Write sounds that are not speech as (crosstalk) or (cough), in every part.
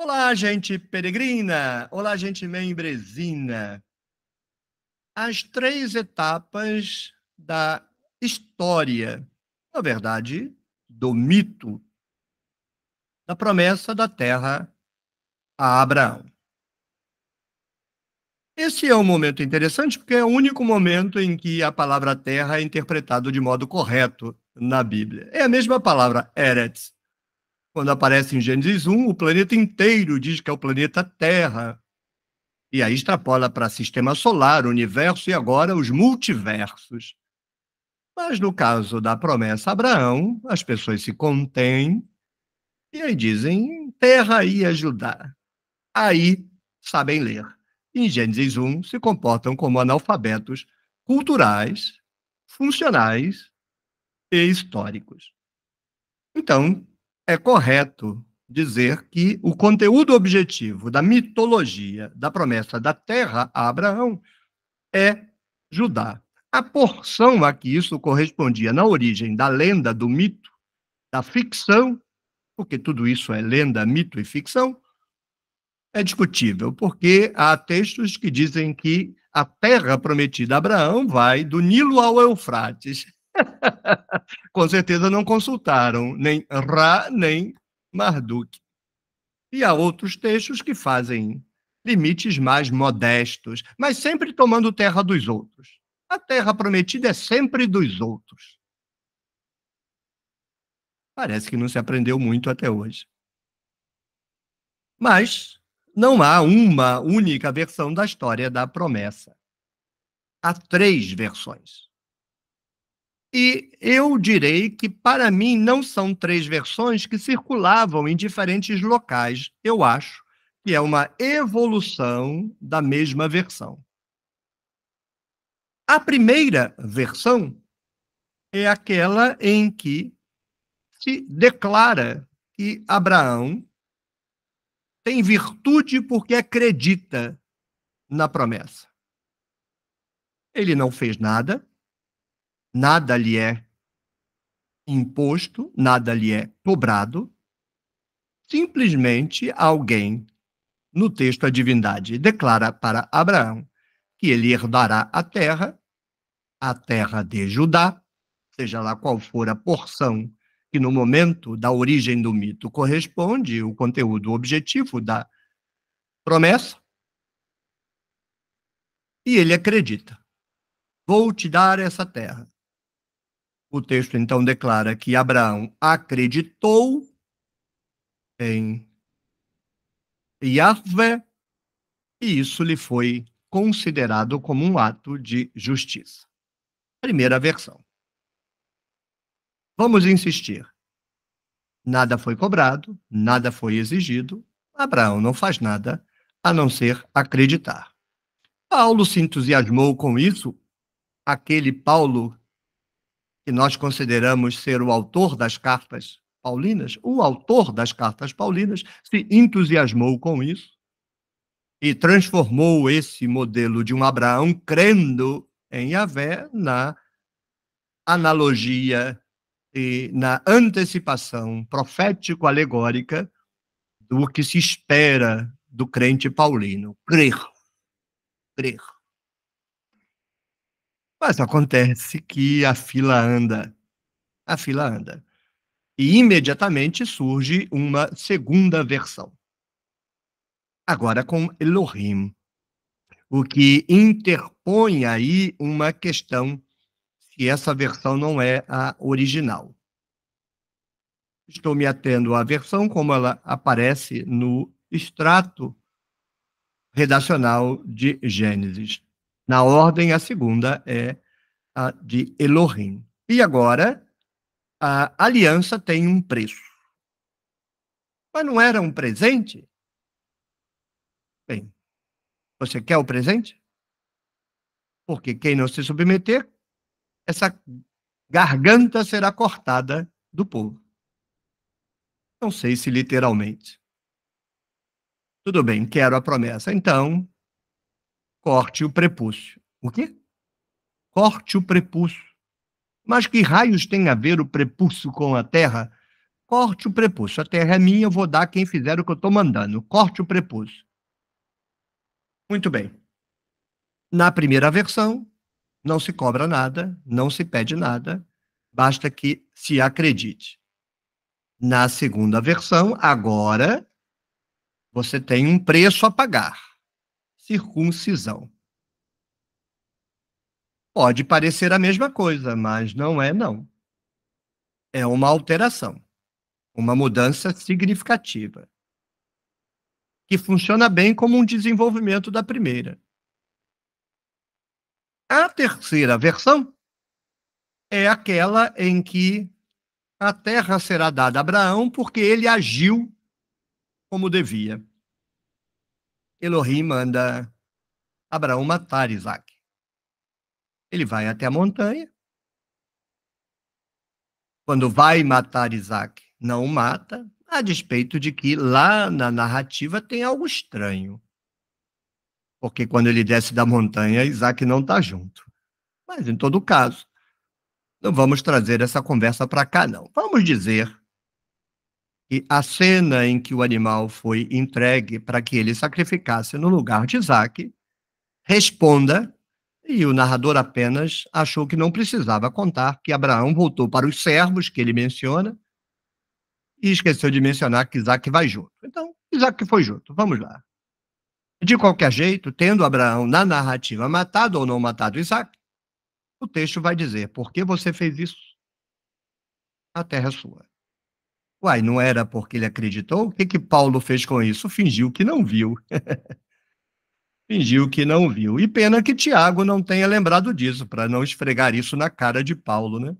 Olá, gente peregrina! Olá, gente membresina! As três etapas da história, na verdade, do mito da promessa da terra a Abraão. Esse é um momento interessante porque é o único momento em que a palavra terra é interpretada de modo correto na Bíblia. É a mesma palavra Eretz quando aparece em Gênesis 1, o planeta inteiro diz que é o planeta Terra. E aí extrapola para sistema solar, universo e agora os multiversos. Mas no caso da promessa a Abraão, as pessoas se contêm e aí dizem terra e ajudar. Aí sabem ler. Em Gênesis 1, se comportam como analfabetos culturais, funcionais e históricos. Então, é correto dizer que o conteúdo objetivo da mitologia da promessa da terra a Abraão é Judá. A porção a que isso correspondia na origem da lenda, do mito, da ficção, porque tudo isso é lenda, mito e ficção, é discutível, porque há textos que dizem que a terra prometida a Abraão vai do Nilo ao Eufrates. (laughs) Com certeza não consultaram nem Ra, nem Marduk. E há outros textos que fazem limites mais modestos, mas sempre tomando terra dos outros. A terra prometida é sempre dos outros. Parece que não se aprendeu muito até hoje. Mas não há uma única versão da história da promessa. Há três versões. E eu direi que, para mim, não são três versões que circulavam em diferentes locais. Eu acho que é uma evolução da mesma versão. A primeira versão é aquela em que se declara que Abraão tem virtude porque acredita na promessa. Ele não fez nada, nada lhe é imposto, nada lhe é cobrado. Simplesmente alguém, no texto, a divindade declara para Abraão que ele herdará a terra, a terra de Judá, seja lá qual for a porção que no momento da origem do mito corresponde o conteúdo objetivo da promessa. E ele acredita: vou te dar essa terra. O texto então declara que Abraão acreditou em Yahvé e isso lhe foi considerado como um ato de justiça. Primeira versão. Vamos insistir. Nada foi cobrado, nada foi exigido. Abraão não faz nada a não ser acreditar. Paulo se entusiasmou com isso, aquele Paulo que nós consideramos ser o autor das cartas paulinas, o autor das cartas paulinas se entusiasmou com isso e transformou esse modelo de um Abraão crendo em Yahvé na analogia e na antecipação profético-alegórica do que se espera do crente paulino, crer. Crer. Mas acontece que a fila anda. A fila anda. E imediatamente surge uma segunda versão. Agora com Elohim, o que interpõe aí uma questão se essa versão não é a original. Estou me atendo à versão como ela aparece no extrato redacional de Gênesis. Na ordem, a segunda é a de Elohim. E agora, a aliança tem um preço. Mas não era um presente? Bem, você quer o presente? Porque quem não se submeter, essa garganta será cortada do povo. Não sei se literalmente. Tudo bem, quero a promessa. Então, Corte o prepúcio. O quê? Corte o prepúcio. Mas que raios tem a ver o prepúcio com a terra? Corte o prepúcio. A terra é minha, eu vou dar quem fizer o que eu estou mandando. Corte o prepúcio. Muito bem. Na primeira versão, não se cobra nada, não se pede nada, basta que se acredite. Na segunda versão, agora, você tem um preço a pagar circuncisão. Pode parecer a mesma coisa, mas não é, não. É uma alteração, uma mudança significativa, que funciona bem como um desenvolvimento da primeira. A terceira versão é aquela em que a terra será dada a Abraão porque ele agiu como devia. Elohim manda Abraão matar Isaac. Ele vai até a montanha. Quando vai matar Isaac, não o mata, a despeito de que lá na narrativa tem algo estranho. Porque quando ele desce da montanha, Isaac não está junto. Mas, em todo caso, não vamos trazer essa conversa para cá, não. Vamos dizer e a cena em que o animal foi entregue para que ele sacrificasse no lugar de Isaac, responda, e o narrador apenas achou que não precisava contar que Abraão voltou para os servos que ele menciona e esqueceu de mencionar que Isaac vai junto. Então, Isaac foi junto, vamos lá. De qualquer jeito, tendo Abraão na narrativa matado ou não matado Isaac, o texto vai dizer: por que você fez isso? A terra é sua. Uai, não era porque ele acreditou? O que, que Paulo fez com isso? Fingiu que não viu. (laughs) Fingiu que não viu. E pena que Tiago não tenha lembrado disso, para não esfregar isso na cara de Paulo, né?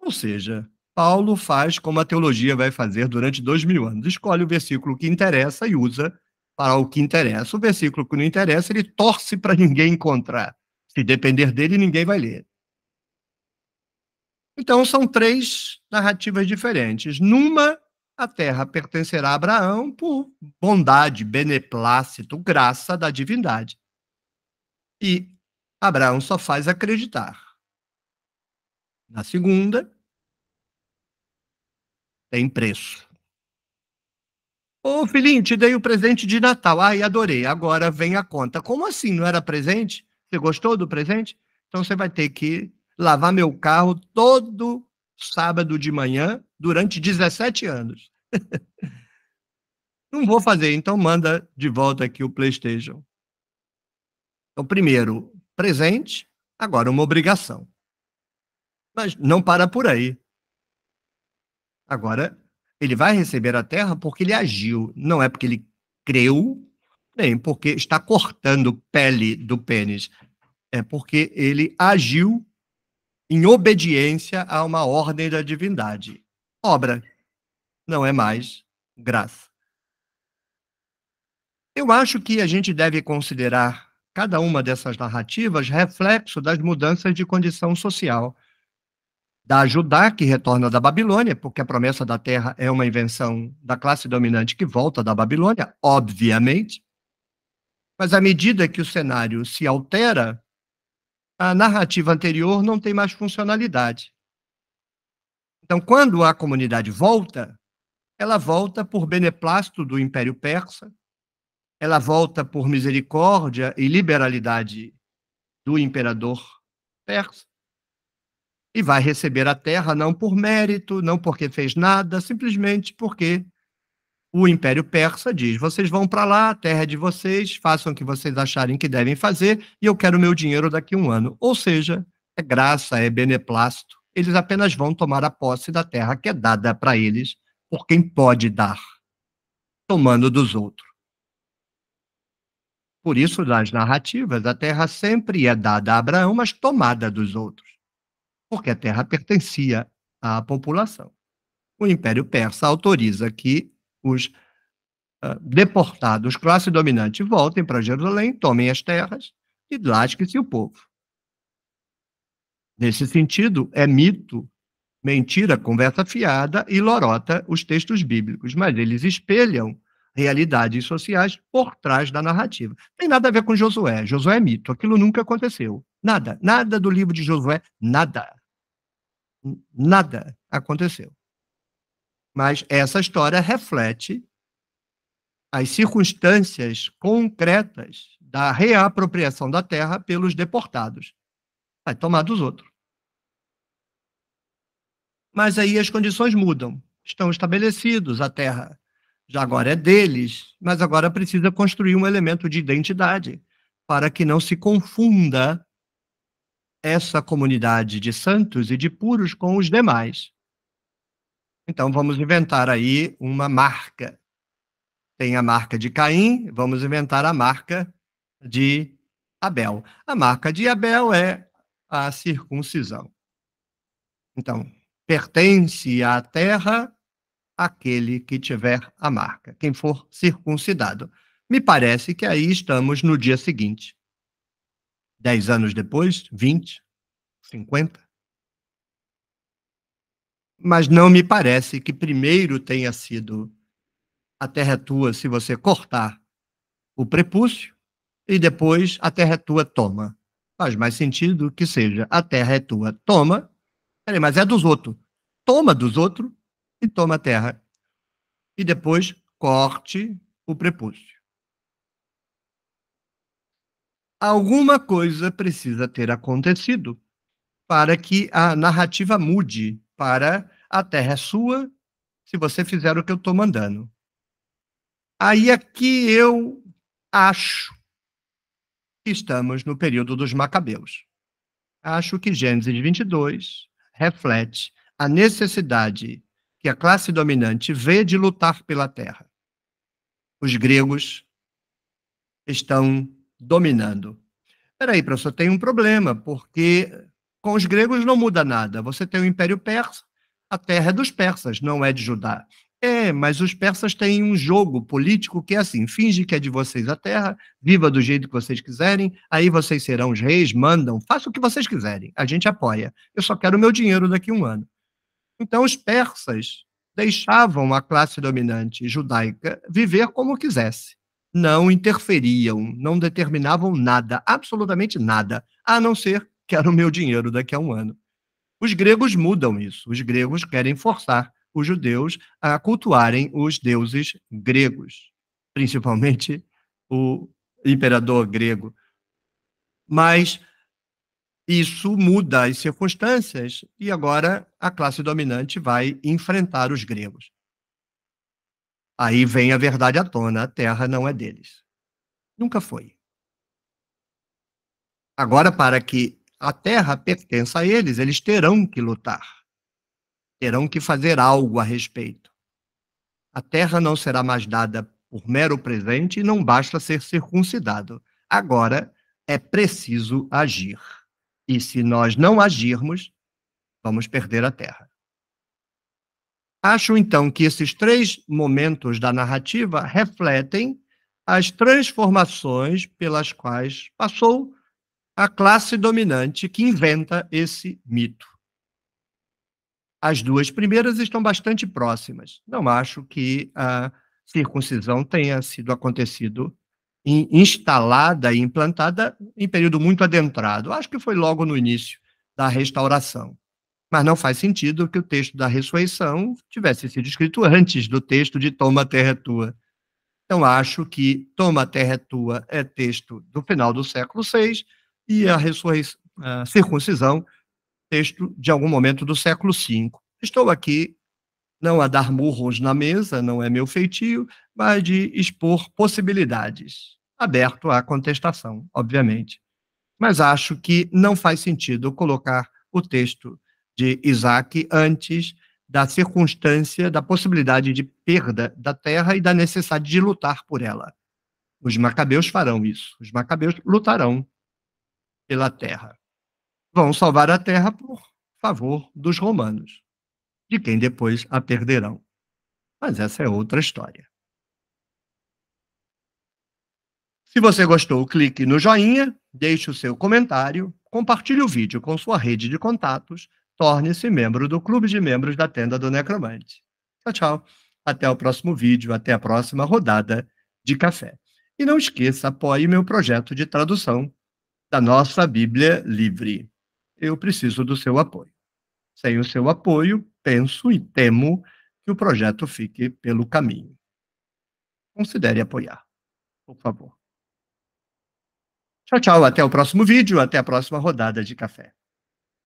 Ou seja, Paulo faz como a teologia vai fazer durante dois mil anos: escolhe o versículo que interessa e usa para o que interessa. O versículo que não interessa, ele torce para ninguém encontrar. Se depender dele, ninguém vai ler. Então, são três narrativas diferentes. Numa, a terra pertencerá a Abraão por bondade, beneplácito, graça da divindade. E Abraão só faz acreditar. Na segunda, tem preço. Ô, oh, filhinho, te dei o presente de Natal. Ai, adorei. Agora vem a conta. Como assim? Não era presente? Você gostou do presente? Então você vai ter que lavar meu carro todo sábado de manhã durante 17 anos. (laughs) Não vou fazer, então manda de volta aqui o PlayStation. Então, primeiro, presente, agora uma obrigação. Mas não para por aí. Agora, ele vai receber a terra porque ele agiu, não é porque ele creu, nem porque está cortando pele do pênis. É porque ele agiu em obediência a uma ordem da divindade. Obra não é mais graça. Eu acho que a gente deve considerar cada uma dessas narrativas reflexo das mudanças de condição social. Da Judá, que retorna da Babilônia, porque a promessa da terra é uma invenção da classe dominante que volta da Babilônia, obviamente. Mas à medida que o cenário se altera, a narrativa anterior não tem mais funcionalidade. Então, quando a comunidade volta, ela volta por beneplácito do Império Persa, ela volta por misericórdia e liberalidade do imperador persa, e vai receber a terra não por mérito, não porque fez nada, simplesmente porque o Império Persa diz: vocês vão para lá, a terra é de vocês, façam o que vocês acharem que devem fazer e eu quero meu dinheiro daqui a um ano. Ou seja, é graça, é beneplácito. Eles apenas vão tomar a posse da terra que é dada para eles por quem pode dar, tomando dos outros. Por isso, nas narrativas, a terra sempre é dada a Abraão, mas tomada dos outros, porque a terra pertencia à população. O Império Persa autoriza que os uh, deportados, classe dominante, voltem para Jerusalém, tomem as terras e lasque-se o povo. Nesse sentido, é mito, mentira, conversa fiada e lorota os textos bíblicos, mas eles espelham realidades sociais por trás da narrativa. Tem nada a ver com Josué. Josué é mito, aquilo nunca aconteceu. Nada, nada do livro de Josué, nada. Nada aconteceu. Mas essa história reflete as circunstâncias concretas da reapropriação da terra pelos deportados. Vai tomar dos outros. Mas aí as condições mudam. Estão estabelecidos, a terra já agora é deles, mas agora precisa construir um elemento de identidade para que não se confunda essa comunidade de santos e de puros com os demais. Então vamos inventar aí uma marca. Tem a marca de Caim, vamos inventar a marca de Abel. A marca de Abel é a circuncisão. Então, pertence à terra aquele que tiver a marca, quem for circuncidado. Me parece que aí estamos no dia seguinte. Dez anos depois, vinte, cinquenta mas não me parece que primeiro tenha sido a terra é tua se você cortar o prepúcio e depois a terra é tua toma. Faz mais sentido que seja a terra é tua toma, mas é dos outros. Toma dos outros e toma a terra. E depois corte o prepúcio. Alguma coisa precisa ter acontecido para que a narrativa mude para a terra é sua se você fizer o que eu estou mandando. Aí é que eu acho que estamos no período dos Macabeus. Acho que Gênesis 22 reflete a necessidade que a classe dominante vê de lutar pela terra. Os gregos estão dominando. aí, professor, tem um problema, porque com os gregos não muda nada. Você tem o Império Persa, a terra é dos persas, não é de Judá. É, mas os persas têm um jogo político que é assim: finge que é de vocês a terra, viva do jeito que vocês quiserem, aí vocês serão os reis, mandam, façam o que vocês quiserem, a gente apoia. Eu só quero o meu dinheiro daqui a um ano. Então, os persas deixavam a classe dominante judaica viver como quisesse. Não interferiam, não determinavam nada, absolutamente nada, a não ser quero o meu dinheiro daqui a um ano. Os gregos mudam isso. Os gregos querem forçar os judeus a cultuarem os deuses gregos, principalmente o imperador grego. Mas isso muda as circunstâncias e agora a classe dominante vai enfrentar os gregos. Aí vem a verdade à tona: a terra não é deles. Nunca foi. Agora, para que a terra pertence a eles, eles terão que lutar, terão que fazer algo a respeito. A terra não será mais dada por mero presente e não basta ser circuncidado. Agora é preciso agir. E se nós não agirmos, vamos perder a terra. Acho então que esses três momentos da narrativa refletem as transformações pelas quais passou a classe dominante que inventa esse mito. As duas primeiras estão bastante próximas. Não acho que a circuncisão tenha sido acontecido instalada e implantada em período muito adentrado. Acho que foi logo no início da restauração. Mas não faz sentido que o texto da ressurreição tivesse sido escrito antes do texto de Toma a Terra é Tua. Então, acho que Toma a Terra é Tua é texto do final do século VI, e a ressurreição, a circuncisão, texto de algum momento do século V. Estou aqui não a dar murros na mesa, não é meu feitio, mas de expor possibilidades, aberto à contestação, obviamente. Mas acho que não faz sentido colocar o texto de Isaac antes da circunstância da possibilidade de perda da terra e da necessidade de lutar por ela. Os macabeus farão isso. Os macabeus lutarão pela terra. Vão salvar a terra por favor dos romanos, de quem depois a perderão. Mas essa é outra história. Se você gostou, clique no joinha, deixe o seu comentário, compartilhe o vídeo com sua rede de contatos, torne-se membro do Clube de Membros da Tenda do Necromante. Tchau, tchau. Até o próximo vídeo, até a próxima rodada de café. E não esqueça, apoie meu projeto de tradução da nossa Bíblia livre. Eu preciso do seu apoio. Sem o seu apoio, penso e temo que o projeto fique pelo caminho. Considere apoiar, por favor. Tchau, tchau. Até o próximo vídeo, até a próxima rodada de café.